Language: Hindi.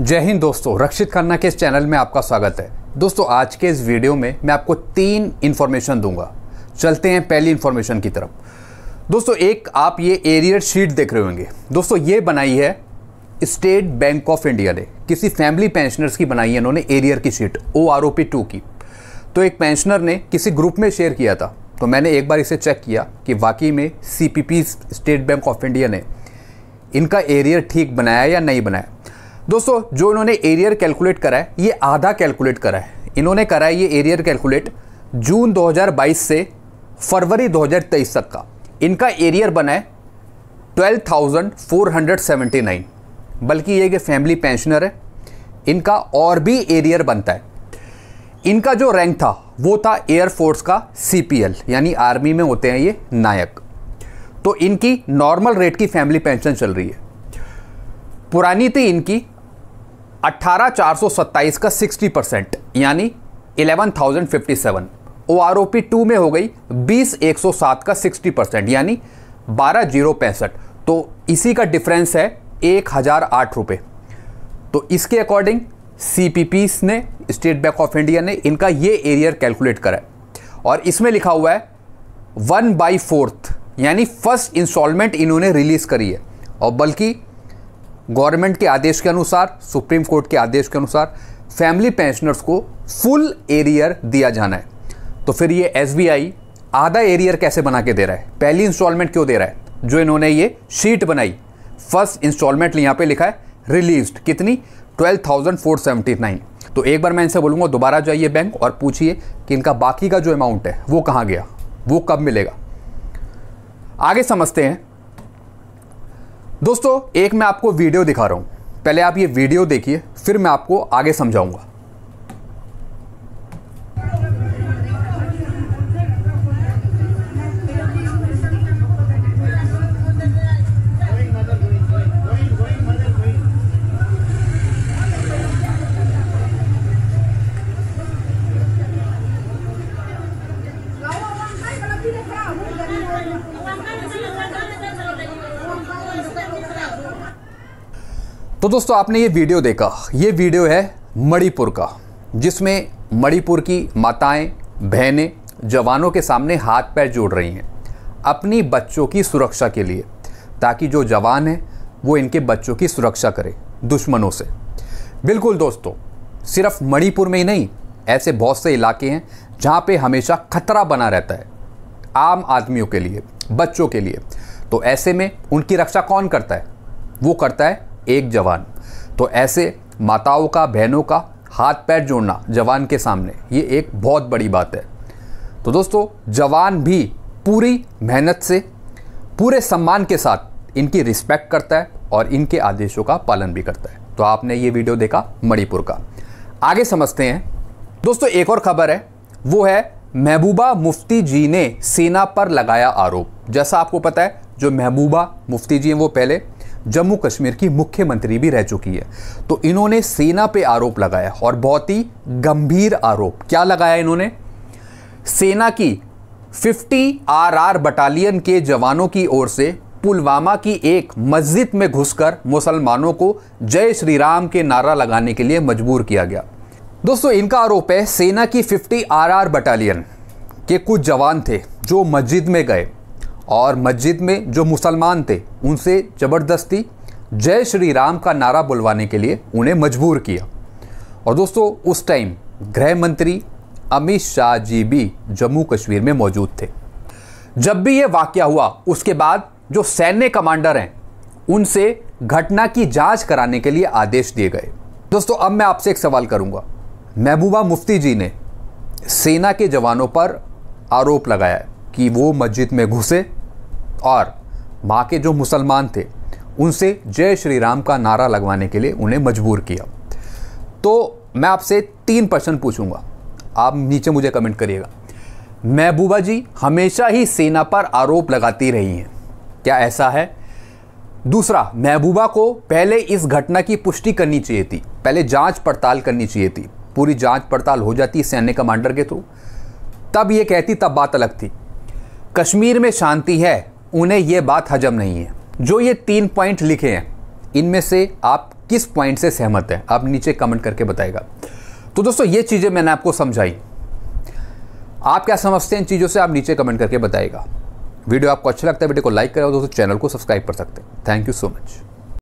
जय हिंद दोस्तों रक्षित खन्ना के इस चैनल में आपका स्वागत है दोस्तों आज के इस वीडियो में मैं आपको तीन इन्फॉर्मेशन दूंगा चलते हैं पहली इन्फॉर्मेशन की तरफ दोस्तों एक आप ये एरियर शीट देख रहे होंगे दोस्तों ये बनाई है स्टेट बैंक ऑफ इंडिया ने किसी फैमिली पेंशनर्स की बनाई है इन्होंने एरियर की sheet O R O P two की तो एक पेंशनर ने किसी ग्रुप में शेयर किया था तो मैंने एक बार इसे चेक किया कि वाकई में C P P State Bank of India ने इनका एरियर ठीक बनाया या नहीं बनाया दोस्तों जो इन्होंने एरियर कैलकुलेट करा है ये आधा कैलकुलेट करा है इन्होंने करा है ये एरियर कैलकुलेट जून 2022 से फरवरी 2023 तक का इनका एरियर बना है 12,479 बल्कि ये कि फैमिली पेंशनर है इनका और भी एरियर बनता है इनका जो रैंक था वो था एयरफोर्स का सी यानी आर्मी में होते हैं ये नायक तो इनकी नॉर्मल रेट की फैमिली पेंशन चल रही है पुरानी थी इनकी अट्ठारह चार सौ सत्ताईस का सिक्सटी परसेंट यानी eleven thousand fifty seven O two में हो गई बीस एक सौ सात का सिक्सटी परसेंट यानी बारह जीरो पैंसठ तो इसी का डिफरेंस है एक हज़ार आठ तो इसके अकॉर्डिंग सी पी ने स्टेट बैंक ऑफ इंडिया ने इनका ये एरियर कैलकुलेट करा है और इसमें लिखा हुआ है वन बाई फोर्थ यानी फर्स्ट इंस्टॉलमेंट इन्होंने रिलीज़ करी है और बल्कि गवर्नमेंट के आदेश के अनुसार सुप्रीम कोर्ट के आदेश के अनुसार फैमिली पेंशनर्स को फुल एरियर दिया जाना है तो फिर ये एस आधा एरियर कैसे बना के दे रहा है पहली इंस्टॉलमेंट क्यों दे रहा है जो इन्होंने ये शीट बनाई फर्स्ट इंस्टॉलमेंट यहाँ पे लिखा है रिलीज्ड कितनी 12,479 तो एक बार मैं इनसे बोलूँगा दोबारा जाइए बैंक और पूछिए कि इनका बाकी का जो अमाउंट है वो कहाँ गया वो कब मिलेगा आगे समझते हैं दोस्तों एक मैं आपको वीडियो दिखा रहा हूँ पहले आप ये वीडियो देखिए फिर मैं आपको आगे समझाऊंगा तो दोस्तों आपने ये वीडियो देखा ये वीडियो है मणिपुर का जिसमें मणिपुर की माताएं बहनें जवानों के सामने हाथ पैर जोड़ रही हैं अपनी बच्चों की सुरक्षा के लिए ताकि जो जवान हैं वो इनके बच्चों की सुरक्षा करें दुश्मनों से बिल्कुल दोस्तों सिर्फ मणिपुर में ही नहीं ऐसे बहुत से इलाके हैं जहाँ पे हमेशा खतरा बना रहता है आम आदमियों के लिए बच्चों के लिए तो ऐसे में उनकी रक्षा कौन करता है वो करता है एक जवान तो ऐसे माताओं का बहनों का हाथ पैर जोड़ना जवान के सामने ये एक बहुत बड़ी बात है तो दोस्तों जवान भी पूरी मेहनत से पूरे सम्मान के साथ इनकी रिस्पेक्ट करता है और इनके आदेशों का पालन भी करता है तो आपने ये वीडियो देखा मणिपुर का आगे समझते हैं दोस्तों एक और खबर है वो है महबूबा मुफ्ती जी ने सेना पर लगाया आरोप जैसा आपको पता है जो महबूबा मुफ्ती जी हैं वो पहले जम्मू कश्मीर की मुख्यमंत्री भी रह चुकी है तो इन्होंने सेना पे आरोप लगाया और बहुत ही गंभीर आरोप क्या लगाया इन्होंने सेना की 50 आरआर बटालियन के जवानों की ओर से पुलवामा की एक मस्जिद में घुसकर मुसलमानों को जय श्री राम के नारा लगाने के लिए मजबूर किया गया दोस्तों इनका आरोप है सेना की 50 आरआर बटालियन के कुछ जवान थे जो मस्जिद में गए और मस्जिद में जो मुसलमान थे उनसे ज़बरदस्ती जय श्री राम का नारा बुलवाने के लिए उन्हें मजबूर किया और दोस्तों उस टाइम गृह मंत्री अमित शाह जी भी जम्मू कश्मीर में मौजूद थे जब भी ये वाक्य हुआ उसके बाद जो सैन्य कमांडर हैं उनसे घटना की जांच कराने के लिए आदेश दिए गए दोस्तों अब मैं आपसे एक सवाल करूंगा महबूबा मुफ्ती जी ने सेना के जवानों पर आरोप लगाया कि वो मस्जिद में घुसे और माँ के जो मुसलमान थे उनसे जय श्री राम का नारा लगवाने के लिए उन्हें मजबूर किया तो मैं आपसे तीन प्रश्न पूछूंगा आप नीचे मुझे कमेंट करिएगा महबूबा जी हमेशा ही सेना पर आरोप लगाती रही हैं क्या ऐसा है दूसरा महबूबा को पहले इस घटना की पुष्टि करनी चाहिए थी पहले जांच पड़ताल करनी चाहिए थी पूरी जांच पड़ताल हो जाती सैन्य कमांडर के थ्रू तब ये कहती तब बात अलग थी कश्मीर में शांति है उन्हें ये बात हजम नहीं है जो ये तीन पॉइंट लिखे हैं इनमें से आप किस पॉइंट से सहमत हैं आप नीचे कमेंट करके बताएगा तो दोस्तों ये चीज़ें मैंने आपको समझाई आप क्या समझते हैं इन चीज़ों से आप नीचे कमेंट करके बताएगा वीडियो आपको अच्छा लगता है वीडियो को लाइक करें और दोस्तों चैनल को सब्सक्राइब कर सकते हैं थैंक यू सो मच